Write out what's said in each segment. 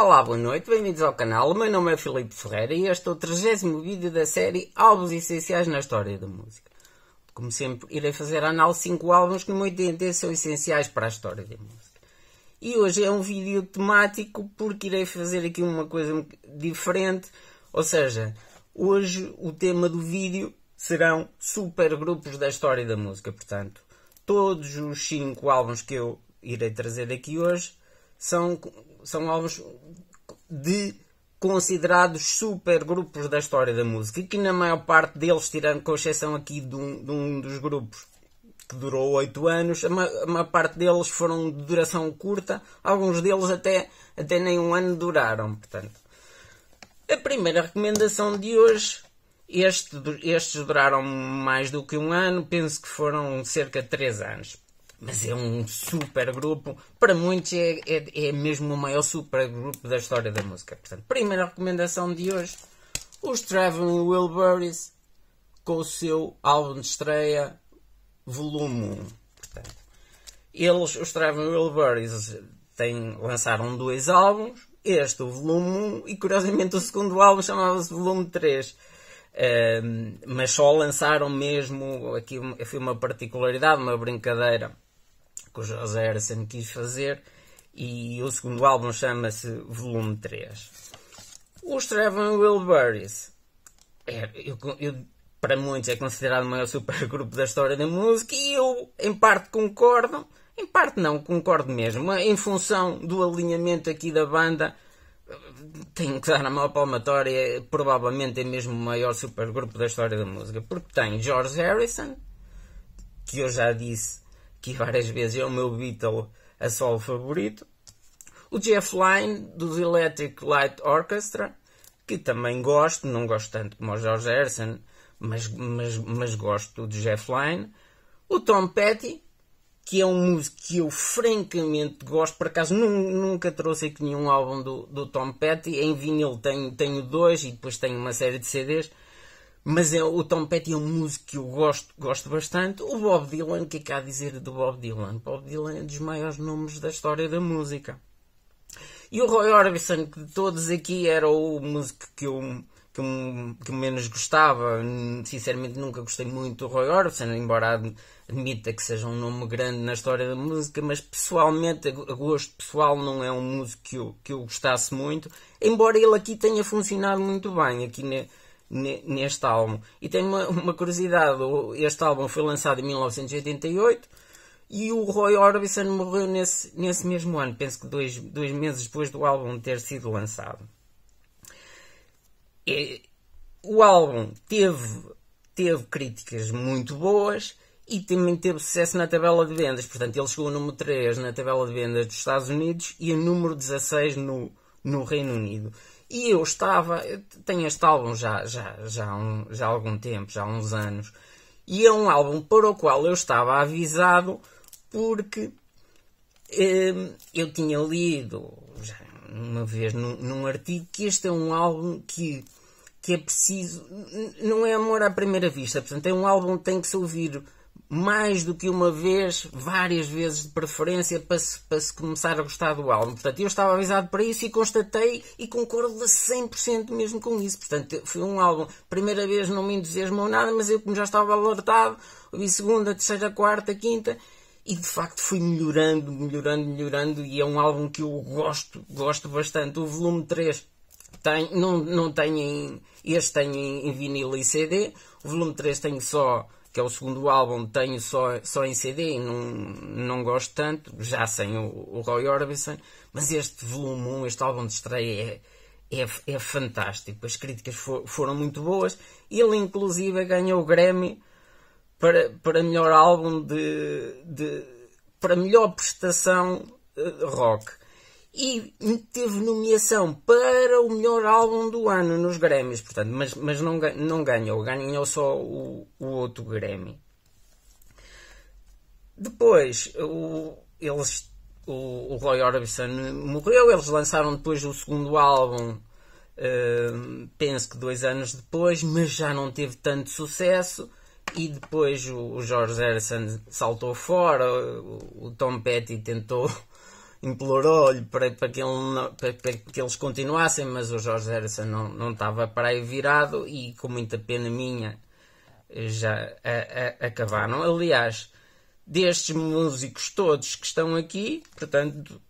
Olá, boa noite, bem-vindos ao canal. O meu nome é Filipe Ferreira e este é o 30 vídeo da série Álbuns Essenciais na História da Música. Como sempre, irei fazer a análise 5 álbuns que, no meu entender, são essenciais para a história da música. E hoje é um vídeo temático porque irei fazer aqui uma coisa diferente, ou seja, hoje o tema do vídeo serão supergrupos da história da música. Portanto, todos os 5 álbuns que eu irei trazer aqui hoje são, são álbuns de considerados super grupos da história da música, que na maior parte deles, tirando com exceção aqui de um, de um dos grupos que durou oito anos, a maior parte deles foram de duração curta, alguns deles até, até nem um ano duraram, portanto. A primeira recomendação de hoje, este, estes duraram mais do que um ano, penso que foram cerca de três anos mas é um super grupo. Para muitos é, é, é mesmo o maior super grupo da história da música. Portanto, primeira recomendação de hoje: os Traveling Wilburys com o seu álbum de estreia, Volume 1. Portanto, eles, os Traveling Wilburys, têm, lançaram dois álbuns. Este, o volume 1, e curiosamente o segundo álbum chamava-se Volume 3. Um, ehm, mas só lançaram mesmo, aqui foi uma particularidade, uma brincadeira, que o José Harrison quis fazer, e o segundo álbum chama-se Volume 3. Os Traveling Wilburys, é, eu, eu, para muitos é considerado o maior supergrupo da história da música, e eu, em parte, concordo, em parte não, concordo mesmo, em função do alinhamento aqui da banda, tenho que dar a maior palmatória, é provavelmente é mesmo o maior supergrupo da história da música, porque tem George Harrison, que eu já disse que várias vezes é o meu Beatle a solo favorito. O Jeff Lynne, dos Electric Light Orchestra, que também gosto, não gosto tanto como o George Harrison, mas, mas, mas gosto do Jeff Lynne. O Tom Petty, que é um músico que eu francamente gosto, por acaso nunca trouxe aqui nenhum álbum do, do Tom Petty, em vinil tenho, tenho dois e depois tenho uma série de CDs, mas é, o Tom Petty é um músico que eu gosto, gosto bastante. O Bob Dylan, o que é que há a dizer do Bob Dylan? Bob Dylan é um dos maiores nomes da história da música. E o Roy Orbison, que de todos aqui era o músico que eu, que eu, que eu menos gostava. Sinceramente, nunca gostei muito do Roy Orbison, embora admita que seja um nome grande na história da música, mas pessoalmente, a gosto pessoal, não é um músico que eu, que eu gostasse muito. Embora ele aqui tenha funcionado muito bem, aqui na neste álbum. E tenho uma, uma, curiosidade: este álbum foi lançado em 1988 e o Roy Orbison morreu nesse, nesse mesmo ano, penso que dois, dois meses depois do álbum ter sido lançado. E, o álbum teve, teve críticas muito boas e também teve sucesso na tabela de vendas. Portanto, ele chegou ao número 3 na tabela de vendas dos Estados Unidos e a número 16 no, no Reino Unido. E eu estava, eu tenho este álbum já, já, já, há um, já há algum tempo, já há uns anos, e é um álbum para o qual eu estava avisado porque hum, eu tinha lido já uma vez num, num artigo que este é um álbum que que é preciso. Não é amor à primeira vista, portanto, é um álbum que tem que se ouvir mais do que uma vez, várias vezes de preferência, para se, para se começar a gostar do álbum. Portanto, eu estava avisado para isso e constatei e concordo a 100% mesmo com isso. Portanto, foi um álbum, primeira vez não me entusiasmou nada, mas eu, como já estava alertado, ouvi segunda, terceira, quarta, quinta, e de facto fui melhorando, melhorando, melhorando, e é um álbum que eu gosto, gosto bastante. O volume 3 tem, não, não tem em, este tem em, em vinil e CD, o volume 3 tem só que é o segundo álbum, tenho só, só em CD e não, não gosto tanto, já sem o, o Roy Orbison, mas este volume 1, este álbum de estreia é, é, é fantástico, as críticas for, foram muito boas, ele inclusive ganhou o Grammy para, para melhor álbum de, de para melhor prestação eh, rock e teve nomeação para o melhor álbum do ano nos Grammys, portanto, mas, mas não, não ganhou, ganhou só o, o outro Grammy. Depois, o, eles, o, o Roy Orbison morreu, eles lançaram depois o segundo álbum, uh, penso que dois anos depois, mas já não teve tanto sucesso. E depois o, o George Harrison saltou fora, o, o Tom Petty tentou implorou-lhe para, para, que ele, para, para, que eles continuassem, mas o Jorge Harrison não, não estava para aí virado e com muita pena minha já a, a, acabaram. Aliás, destes músicos todos que estão aqui, portanto,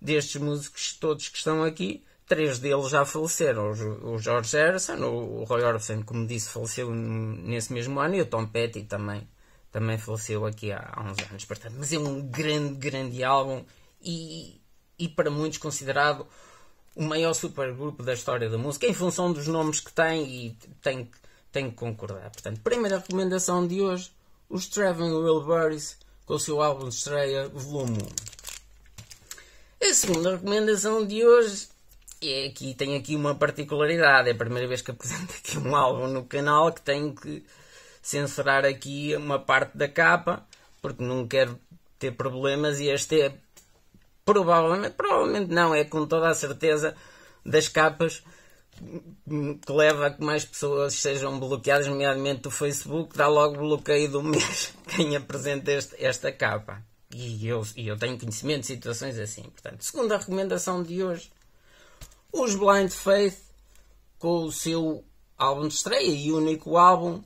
destes músicos todos que estão aqui, três deles já faleceram. O, o George Harrison, o, o Roy Orbison, como disse, faleceu nesse mesmo ano, e o Tom Petty também, também faleceu aqui há, há uns anos. Portanto, mas é um grande, grande álbum e, e para muitos considerado o maior supergrupo da história da música, em função dos nomes que tem e tem, tem que concordar. Portanto, primeira recomendação de hoje, os Traveling Wilburys com o seu álbum de estreia Volume 1. A segunda recomendação de hoje e é aqui, tem aqui uma particularidade, é a primeira vez que apresento aqui um álbum no canal que tenho que censurar aqui uma parte da capa, porque não quero ter problemas e este é provavelmente, provavelmente não, é com toda a certeza das capas que leva a que mais pessoas sejam bloqueadas, nomeadamente do Facebook, dá logo bloqueio do mês quem apresenta este, esta capa. E eu, e eu tenho conhecimento de situações assim. Portanto, segunda recomendação de hoje, os Blind Faith, com o seu álbum de estreia e único álbum,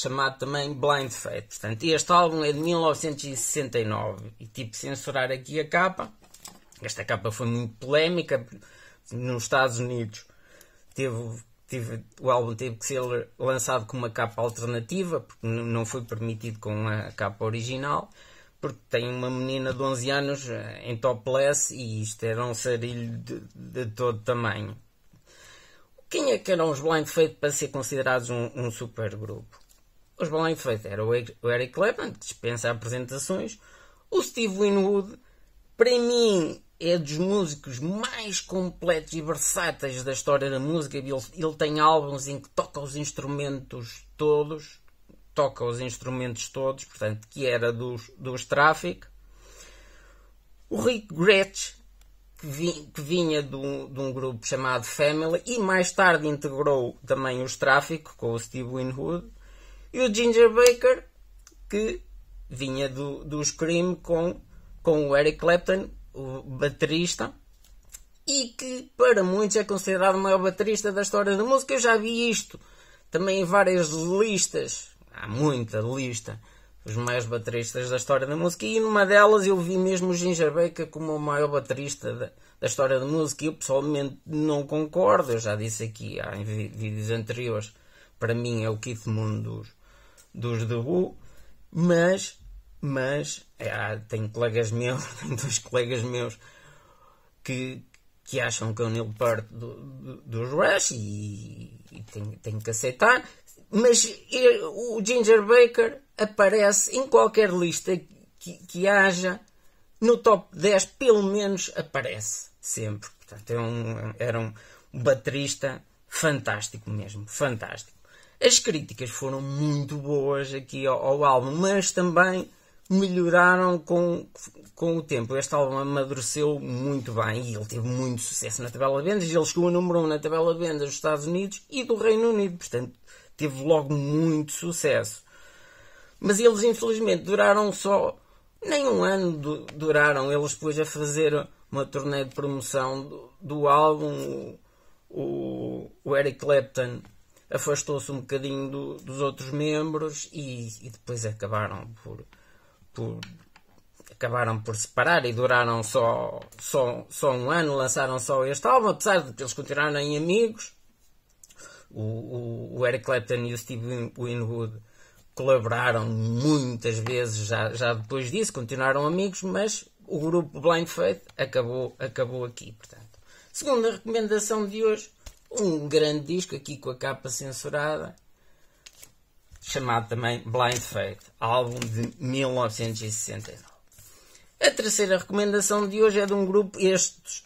chamado também Blind Fate. Portanto, este álbum é de 1969 e tipo censurar aqui a capa. Esta capa foi muito polémica nos Estados Unidos. Teve, teve, o álbum teve que ser lançado com uma capa alternativa, porque não foi permitido com a capa original, porque tem uma menina de 11 anos eh, em topless e isto era um sarilho de, de todo tamanho. Quem é que eram os Blind Faith para ser considerados um, um supergrupo? Os balões em feito era o Eric Clapton, que dispensa apresentações. O Steve Winwood, para mim, é dos músicos mais completos e versáteis da história da música. Ele, ele tem álbuns em que toca os instrumentos todos, toca os instrumentos todos, portanto, que era dos, dos Traffic. O Rick Gretsch, que, vi, que vinha de um, grupo chamado Family, e mais tarde integrou também os Traffic com o Steve Winwood. E o Ginger Baker, que vinha do, do Scream com, com o Eric Clapton, o baterista, e que para muitos é considerado o maior baterista da história da música. Eu já vi isto também em várias listas, há muita lista, os maiores bateristas da história da música, e numa delas eu vi mesmo o Ginger Baker como o maior baterista da, da história da música. Eu pessoalmente não concordo, eu já disse aqui há, em vídeos anteriores, para mim é o Keith Moon dos, dos The mas, mas ah, colegas meus, tenho dois colegas meus que, que acham que é o Neil Peart do, do, dos Rush e, e tenho, que aceitar, mas o Ginger Baker aparece em qualquer lista que, que haja no top 10 pelo menos aparece sempre. Portanto, é é um, era um baterista fantástico mesmo, fantástico. As críticas foram muito boas aqui ao, ao álbum, mas também melhoraram com, com o tempo. Este álbum amadureceu muito bem e ele teve muito sucesso na tabela de vendas. Ele chegou a número 1 um na tabela de vendas dos Estados Unidos e do Reino Unido, portanto, teve logo muito sucesso. Mas eles, infelizmente, duraram só. Nem um ano duraram eles depois a fazer uma turnê de promoção do, do álbum. O, o, o Eric Clapton afastou-se um bocadinho do, dos outros membros e, e depois acabaram por, por, acabaram por separar e duraram só, só, só um ano, lançaram só este álbum, apesar de eles continuarem amigos. O, o, o, Eric Clapton e o Steve Winwood colaboraram muitas vezes já, já depois disso, continuaram amigos, mas o grupo Blind Faith acabou, acabou aqui. Portanto. Segunda recomendação de hoje um grande disco aqui com a capa censurada, chamado também Blind Fate, álbum de 1969. A terceira recomendação de hoje é de um grupo, estes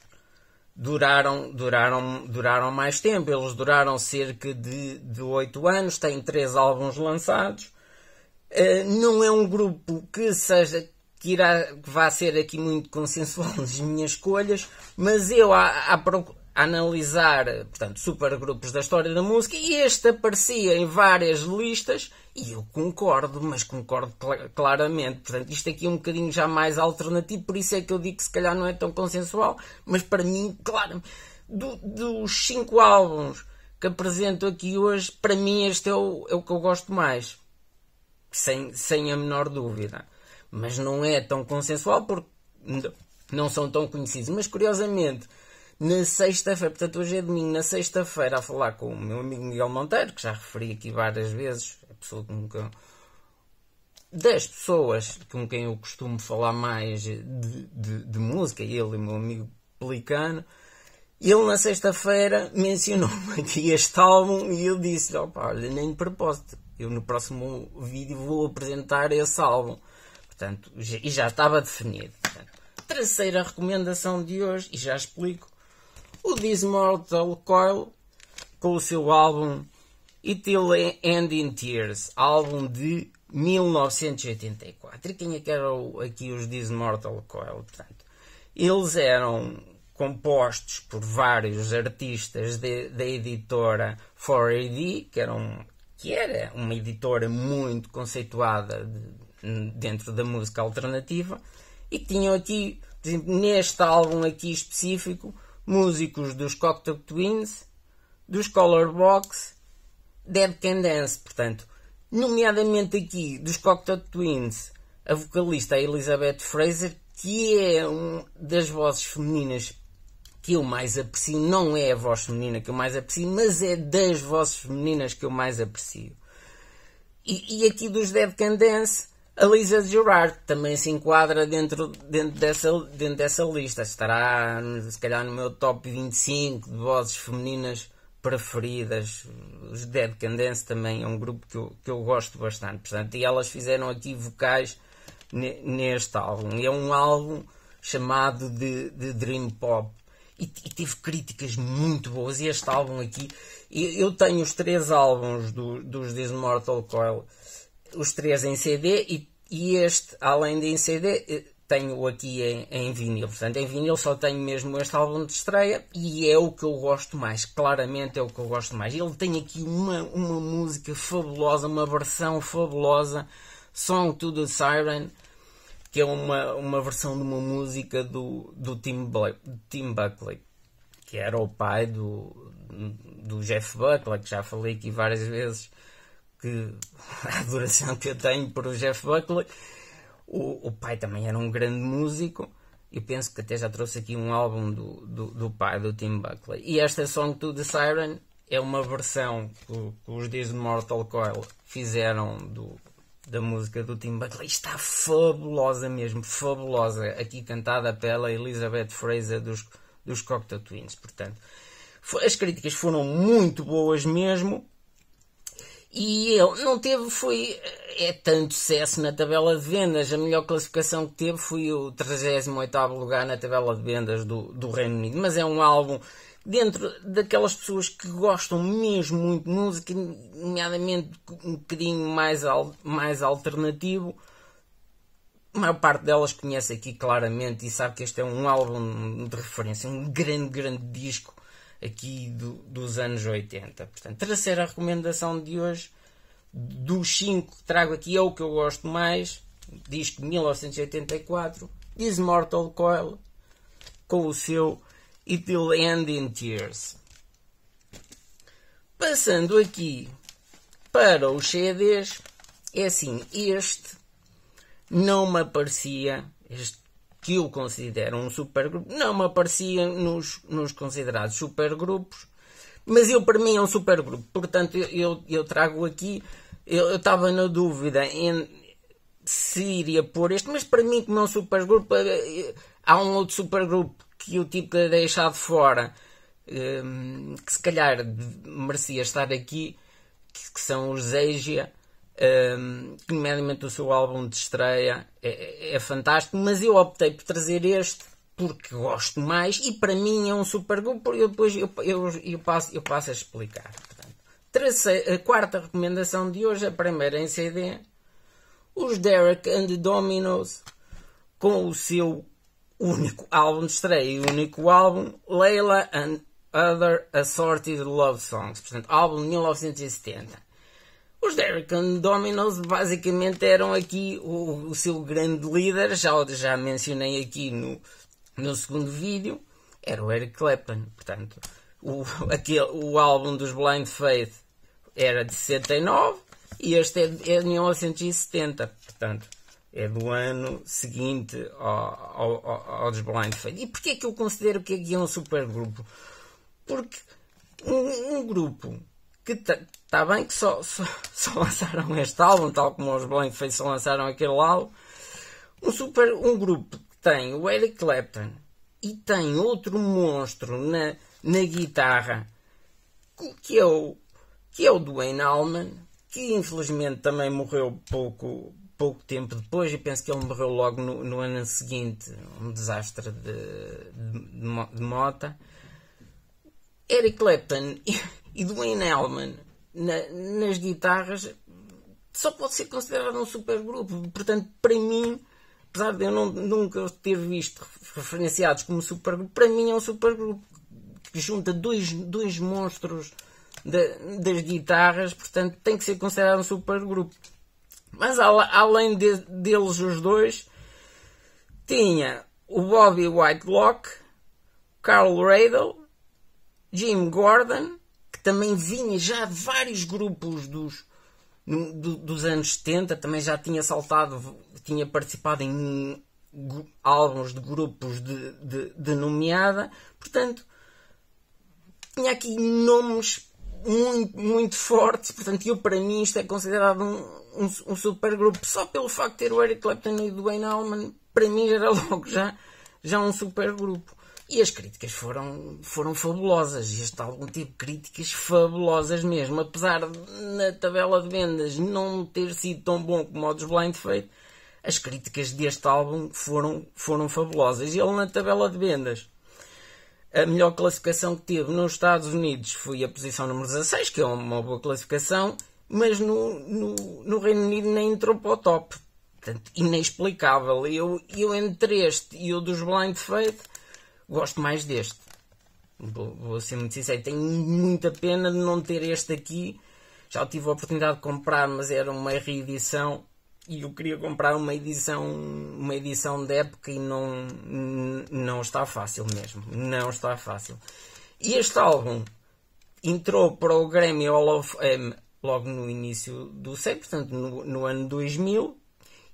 duraram, duraram, duraram mais tempo, eles duraram cerca de, de 8 anos, têm três álbuns lançados. Uh, não é um grupo que seja que, irá, que vá ser aqui muito consensual nas minhas escolhas, mas eu à, à procura analisar portanto, supergrupos da história da música e este aparecia em várias listas e eu concordo, mas concordo cl claramente. Portanto, isto aqui é um bocadinho já mais alternativo, por isso é que eu digo que se calhar não é tão consensual, mas para mim, claro, do, dos cinco álbuns que apresento aqui hoje, para mim este é o, é o que eu gosto mais, sem, sem a menor dúvida. Mas não é tão consensual porque não são tão conhecidos. Mas curiosamente, na sexta-feira, portanto hoje é domingo, na sexta-feira, a falar com o meu amigo Miguel Monteiro, que já referi aqui várias vezes, é pessoa nunca, das pessoas com quem eu costumo falar mais de, de, de música, ele e o meu amigo Pelicano, ele na sexta-feira mencionou-me aqui este álbum e eu disse olha, nem de propósito, eu no próximo vídeo vou apresentar esse álbum. Portanto, e já estava definido. Portanto, terceira recomendação de hoje, e já explico, o Dismortal Coil com o seu álbum It'll End in Tears, álbum de 1984. E quem é que eram aqui os Dismortal Coil? Portanto, eles eram compostos por vários artistas da editora 4AD, que, eram, que era uma editora muito conceituada de, dentro da música alternativa, e que tinham aqui, por exemplo, neste álbum aqui específico, músicos dos Cocktail Twins, dos Color Box, Dead Can Dance, portanto, nomeadamente aqui dos Cocktail Twins, a vocalista Elizabeth Fraser, que é uma das vozes femininas que eu mais aprecio, não é a voz feminina que eu mais aprecio, mas é das vozes femininas que eu mais aprecio. E, e aqui dos Dead Can Dance, a Lisa Gerard também se enquadra dentro, dentro, dessa, dentro dessa lista. Estará, se calhar, no meu top 25 de vozes femininas preferidas. Os Dead Can Dance também é um grupo que eu, que eu gosto bastante. Portanto, e elas fizeram aqui vocais neste álbum. É um álbum chamado de, de Dream Pop. E, e, teve críticas muito boas. E este álbum aqui, eu, eu tenho os três álbuns do, dos Dismortal Coil os três em CD e, e este, além de em CD, eh, tenho aqui em, em vinil. Portanto, em vinil só tenho mesmo este álbum de estreia e é o que eu gosto mais. Claramente é o que eu gosto mais. Ele tem aqui uma, uma música fabulosa, uma versão fabulosa, Song to the Siren, que é uma, uma versão de uma música do, do Tim, Tim Buckley, que era o pai do, do Jeff Buckley, que já falei aqui várias vezes que a adoração que eu tenho por o Jeff Buckley, o, o, pai também era um grande músico. Eu penso que até já trouxe aqui um álbum do, do, do pai do Tim Buckley. E esta Song to the Siren é uma versão que, que os diz Mortal Coil fizeram do, da música do Tim Buckley. Está fabulosa mesmo, fabulosa. Aqui cantada pela Elizabeth Fraser dos, dos Cocteau Twins. Portanto, as críticas foram muito boas mesmo. E ele não teve, foi. É tanto sucesso na tabela de vendas. A melhor classificação que teve foi o 38 lugar na tabela de vendas do, do Reino Unido. Mas é um álbum dentro daquelas pessoas que gostam mesmo muito de música, nomeadamente um bocadinho mais, al mais alternativo. A maior parte delas conhece aqui claramente e sabe que este é um álbum de referência, um grande, grande disco aqui do, dos anos 80. Portanto, terceira recomendação de hoje, dos 5 que trago aqui, é o que eu gosto mais, disco 1984, diz Mortal Coil, com o seu Will End in Tears. Passando aqui para os CDs, é assim, este não me aparecia, este que eu considero um supergrupo, não me aparecia nos, nos considerados supergrupos, mas eu para mim é um supergrupo, portanto eu, eu, trago aqui, eu estava na dúvida em, se iria pôr este, mas para mim como é um supergrupo, eh, eh, há um outro supergrupo que eu tive tipo, que deixar de fora, ehm, que se calhar merecia estar aqui, que, que são os Asia, um, que nomeadamente o seu álbum de estreia é, é, é, fantástico, mas eu optei por trazer este porque gosto mais e para mim é um super grupo, e depois eu, eu, eu, passo, eu passo a explicar. Portanto, terceira, a quarta recomendação de hoje, a primeira em CD, os Derek and the Dominos com o seu único álbum de estreia e único álbum Layla and Other Assorted Love Songs, portanto, álbum de 1970. Os Derrican Dominos basicamente eram aqui o, o, seu grande líder, já, já mencionei aqui no, no segundo vídeo, era o Eric Clapton. Portanto, o, aquele, o álbum dos Blind Faith era de 69 e este é de, é 1970. Portanto, é do ano seguinte ao, ao, ao, dos Blind Faith. E porquê é que eu considero que aqui é um super grupo? Porque um, um grupo que está tá bem que só, só, só, lançaram este álbum, tal como os Blankface só lançaram aquele álbum. Um, super, um grupo que tem o Eric Clapton e tem outro monstro na, na guitarra que é, o, que é o Dwayne Allman, que infelizmente também morreu pouco, pouco tempo depois, e penso que ele morreu logo no, no ano seguinte, um desastre de, de, de, de mota. Eric Clapton e do Wayne Hellman na, nas guitarras só pode ser considerado um supergrupo. Portanto, para mim, apesar de eu não, nunca ter visto referenciados como supergrupo, para mim é um supergrupo que junta dois, dois monstros de, das guitarras, portanto tem que ser considerado um supergrupo. Mas além de, deles os dois, tinha o Bobby Whitelock, Carl Radle, Jim Gordon também vinha já vários grupos dos, do, dos anos 70, também já tinha saltado, tinha participado em álbuns de grupos de, de, de nomeada, portanto, tinha aqui nomes muito, muito fortes, portanto, eu para mim isto é considerado um, um, um super grupo, só pelo facto de ter o Eric Clapton e o Dwayne Allman, para mim era logo já, já um super grupo. E as críticas foram, foram fabulosas, este algum tipo de críticas fabulosas mesmo, apesar de, na tabela de vendas não ter sido tão bom como o dos Blind Fate, as críticas deste álbum foram, foram fabulosas. Ele na tabela de vendas, a melhor classificação que teve nos Estados Unidos foi a posição número 16, que é uma boa classificação, mas no, no, no Reino Unido nem entrou para o top. Portanto, inexplicável. Eu, eu entre este e o dos Blind Faith gosto mais deste. Vou, vou, ser muito sincero. Tenho muita pena de não ter este aqui. Já tive a oportunidade de comprar, mas era uma reedição. E eu queria comprar uma edição, uma edição da época e não, não está fácil mesmo. Não está fácil. E este álbum entrou para o Grammy Hall of Fame logo no início do século, portanto no, no ano 2000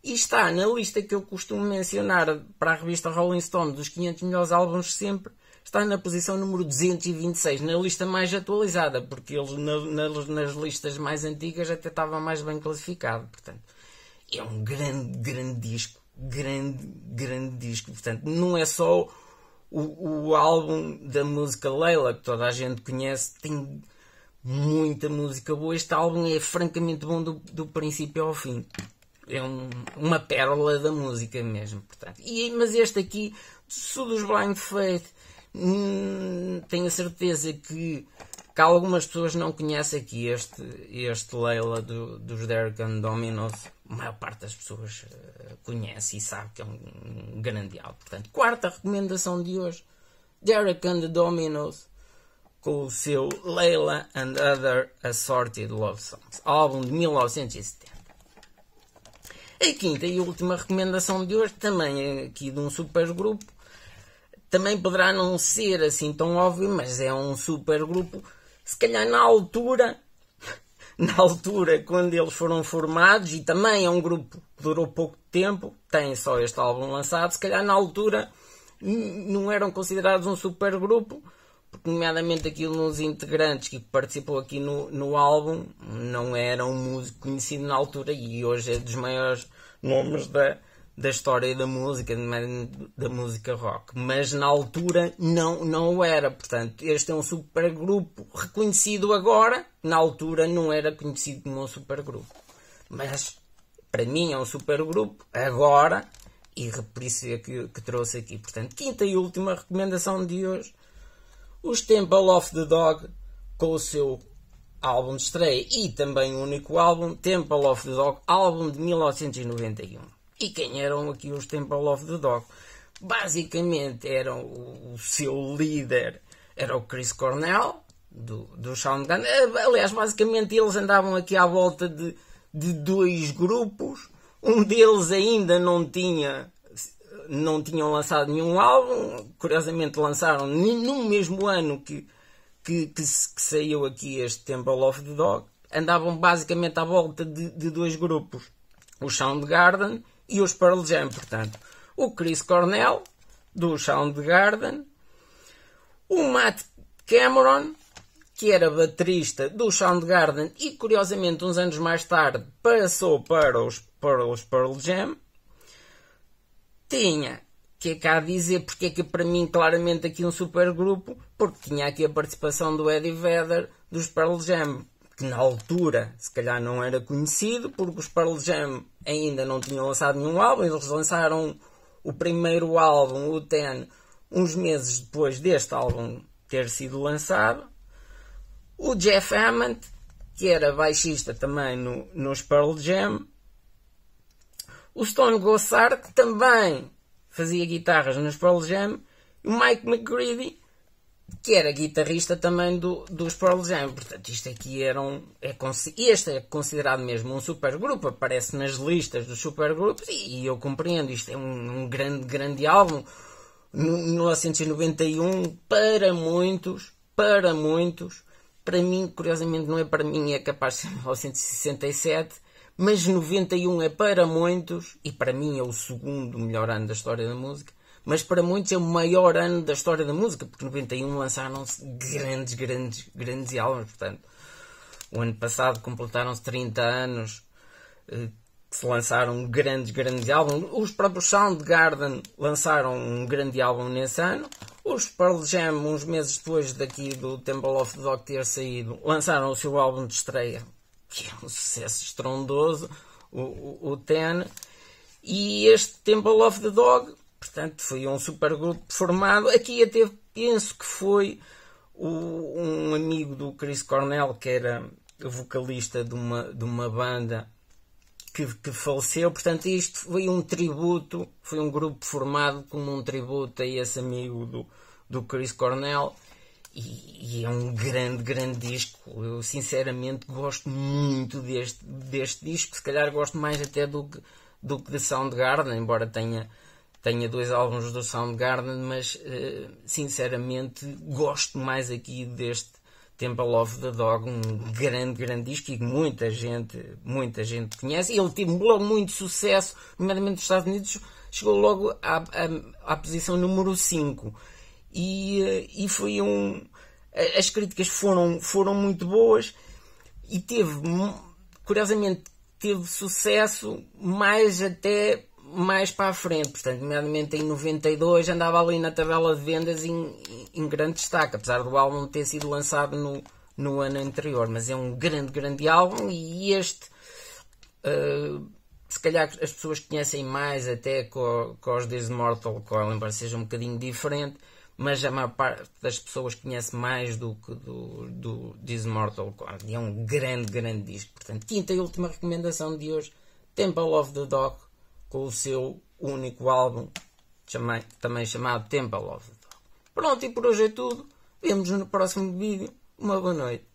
e está na lista que eu costumo mencionar para a revista Rolling Stone dos 500 melhores álbuns de sempre, está na posição número 226, na lista mais atualizada, porque ele na, na, nas listas mais antigas até estava mais bem classificado. Portanto, é um grande, grande disco, grande, grande disco. Portanto, não é só o, o álbum da música Leila que toda a gente conhece, tem muita música boa. Este álbum é francamente bom do, do princípio ao fim é um, uma pérola da música mesmo. Portanto. E, mas este aqui, tudo os Blind Faith, hum, tenho a certeza que, que algumas pessoas não conhecem aqui este, este Leila do, dos and Dominos. A maior parte das pessoas eh, conhece e sabe que é um, grande álbum. Portanto, quarta recomendação de hoje. Derek and the Dominos com o seu Leila and Other Assorted Love Songs, álbum de 1970. A quinta e última recomendação de hoje, também aqui de um supergrupo, também poderá não ser assim tão óbvio, mas é um supergrupo. Se calhar na altura, na altura quando eles foram formados, e também é um grupo que durou pouco tempo, tem só este álbum lançado, se calhar na altura não eram considerados um supergrupo, porque nomeadamente aquilo nos integrantes que participou aqui no, no álbum não era um músico conhecido na altura e hoje é dos maiores nomes da, da história da música, da música rock, mas na altura não, não o era, portanto, este é um supergrupo reconhecido agora, na altura não era conhecido como um supergrupo, mas para mim é um supergrupo agora e por isso é que, que trouxe aqui. Portanto, quinta e última recomendação de hoje os Temple of the Dog, com o seu álbum de estreia e também o único álbum, Temple of the Dog, álbum de 1991. E quem eram aqui os Temple of the Dog? Basicamente eram o, o seu líder, era o Chris Cornell, do, do Soundgarden. Eh, aliás, basicamente eles andavam aqui à volta de, de dois grupos. Um deles ainda não tinha não tinham lançado nenhum álbum, curiosamente lançaram no mesmo ano que, que, que, que saiu aqui este Temple of the Dog, andavam basicamente à volta de, de dois grupos, o Soundgarden e os Pearl Jam, portanto. O Chris Cornell, do Soundgarden, o Matt Cameron, que era baterista do Soundgarden e, curiosamente, uns anos mais tarde passou para os, para os Pearl Jam, tinha que é cá dizer porque é que para mim claramente aqui um supergrupo, porque tinha aqui a participação do Eddie Vedder dos Pearl Jam, que na altura se calhar não era conhecido, porque os Pearl Jam ainda não tinham lançado nenhum álbum, eles lançaram o primeiro álbum, o Ten, uns meses depois deste álbum ter sido lançado. O Jeff Hammond, que era baixista também no, nos Pearl Jam, o Stone Gossard, que também fazia guitarras nos Pearl Jam, e o Mike McGreevy, que era guitarrista também do, dos Pearl Jam. Portanto, isto aqui era um, é, este é considerado mesmo um supergrupo, aparece nas listas dos supergrupos, e, e eu compreendo, isto é um, um grande, grande álbum. No, 1991, para muitos, para muitos, para mim, curiosamente, não é para mim, é capaz de ser 1967, mas 91 é para muitos, e para mim é o segundo melhor ano da história da música, mas para muitos é o maior ano da história da música, porque 91 lançaram-se grandes, grandes, grandes álbuns. Portanto, o ano passado completaram-se 30 anos eh, que se lançaram grandes, grandes álbuns. Os próprios Soundgarden lançaram um grande álbum nesse ano. Os Pearl Jam, uns meses depois daqui do Temple of the Dog ter saído, lançaram o seu álbum de estreia, que é um sucesso estrondoso, o, o, o Ten. E este Temple of the Dog, portanto, foi um super grupo formado. Aqui até penso que foi o, um amigo do Chris Cornell, que era vocalista de uma, de uma banda que, que, faleceu. Portanto, isto foi um tributo, foi um grupo formado como um tributo a esse amigo do, do Chris Cornell. E, e, é um grande, grande disco. Eu sinceramente gosto muito deste, deste disco. Se calhar gosto mais até do que, do que de Soundgarden, embora tenha, tenha dois álbuns do Soundgarden, mas uh, sinceramente gosto mais aqui deste Temple of the Dog, um grande, grande disco e que muita gente, muita gente conhece. Ele teve logo muito sucesso, nomeadamente nos Estados Unidos, chegou logo à, à, à posição número 5 e, e foi um. As críticas foram, foram muito boas e teve, curiosamente, teve sucesso mais até mais para a frente, portanto, nomeadamente em 92 andava ali na tabela de vendas em, em grande destaque, apesar do álbum ter sido lançado no, no ano anterior, mas é um grande, grande álbum e este uh, se calhar as pessoas conhecem mais até com, com os Days Mortal com a lembrança seja um bocadinho diferente, mas a maior parte das pessoas conhece mais do que do, do This Mortal Kombat. É um grande, grande disco. Portanto, quinta e última recomendação de hoje: Temple of the Dog, com o seu único álbum, também chamado Temple of the Dog. Pronto, e por hoje é tudo. Vemos no próximo vídeo. Uma boa noite.